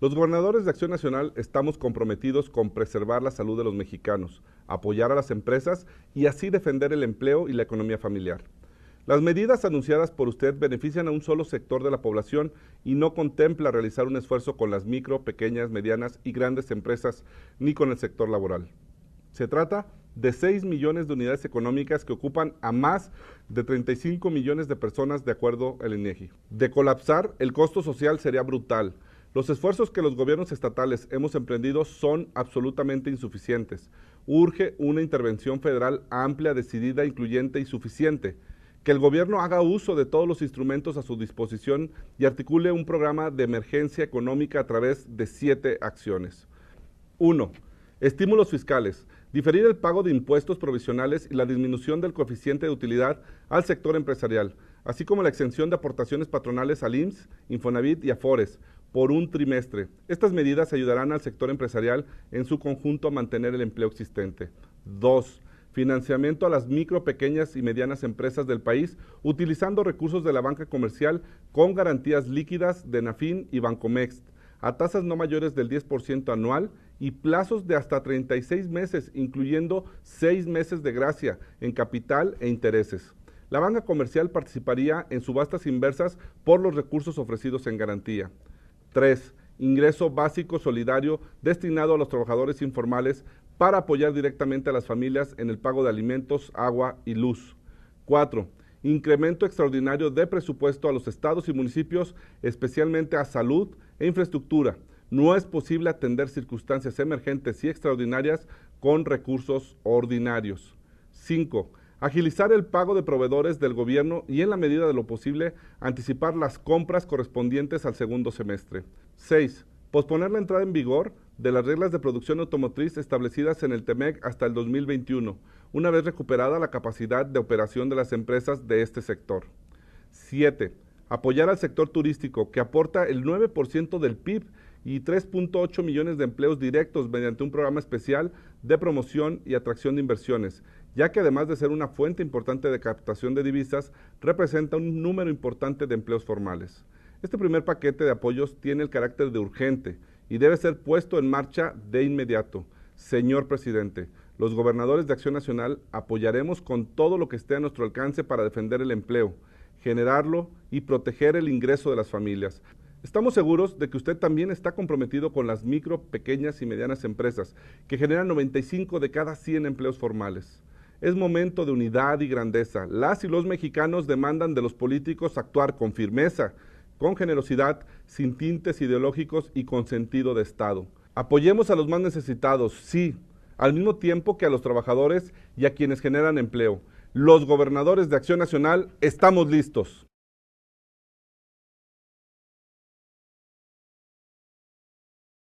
Los gobernadores de Acción Nacional estamos comprometidos con preservar la salud de los mexicanos, apoyar a las empresas y así defender el empleo y la economía familiar. Las medidas anunciadas por usted benefician a un solo sector de la población y no contempla realizar un esfuerzo con las micro, pequeñas, medianas y grandes empresas ni con el sector laboral. Se trata de 6 millones de unidades económicas que ocupan a más de 35 millones de personas de acuerdo al INEGI. De colapsar, el costo social sería brutal los esfuerzos que los gobiernos estatales hemos emprendido son absolutamente insuficientes. Urge una intervención federal amplia, decidida, incluyente y suficiente. Que el gobierno haga uso de todos los instrumentos a su disposición y articule un programa de emergencia económica a través de siete acciones. Uno, Estímulos fiscales. Diferir el pago de impuestos provisionales y la disminución del coeficiente de utilidad al sector empresarial, así como la exención de aportaciones patronales al IMSS, Infonavit y Afores, por un trimestre. Estas medidas ayudarán al sector empresarial en su conjunto a mantener el empleo existente. 2. Financiamiento a las micro, pequeñas y medianas empresas del país utilizando recursos de la banca comercial con garantías líquidas de Nafin y Bancomext a tasas no mayores del 10% anual y plazos de hasta 36 meses, incluyendo 6 meses de gracia en capital e intereses. La banca comercial participaría en subastas inversas por los recursos ofrecidos en garantía. 3. Ingreso básico solidario destinado a los trabajadores informales para apoyar directamente a las familias en el pago de alimentos, agua y luz. 4. Incremento extraordinario de presupuesto a los estados y municipios, especialmente a salud e infraestructura. No es posible atender circunstancias emergentes y extraordinarias con recursos ordinarios. 5 agilizar el pago de proveedores del gobierno y, en la medida de lo posible, anticipar las compras correspondientes al segundo semestre. 6. Posponer la entrada en vigor de las reglas de producción automotriz establecidas en el TEMEC hasta el 2021, una vez recuperada la capacidad de operación de las empresas de este sector. 7. Apoyar al sector turístico, que aporta el 9% del PIB y 3.8 millones de empleos directos mediante un programa especial de promoción y atracción de inversiones, ya que además de ser una fuente importante de captación de divisas, representa un número importante de empleos formales. Este primer paquete de apoyos tiene el carácter de urgente y debe ser puesto en marcha de inmediato. Señor presidente, los gobernadores de Acción Nacional apoyaremos con todo lo que esté a nuestro alcance para defender el empleo, generarlo y proteger el ingreso de las familias. Estamos seguros de que usted también está comprometido con las micro, pequeñas y medianas empresas, que generan 95 de cada 100 empleos formales. Es momento de unidad y grandeza. Las y los mexicanos demandan de los políticos actuar con firmeza, con generosidad, sin tintes ideológicos y con sentido de Estado. Apoyemos a los más necesitados, sí, al mismo tiempo que a los trabajadores y a quienes generan empleo. Los gobernadores de Acción Nacional estamos listos.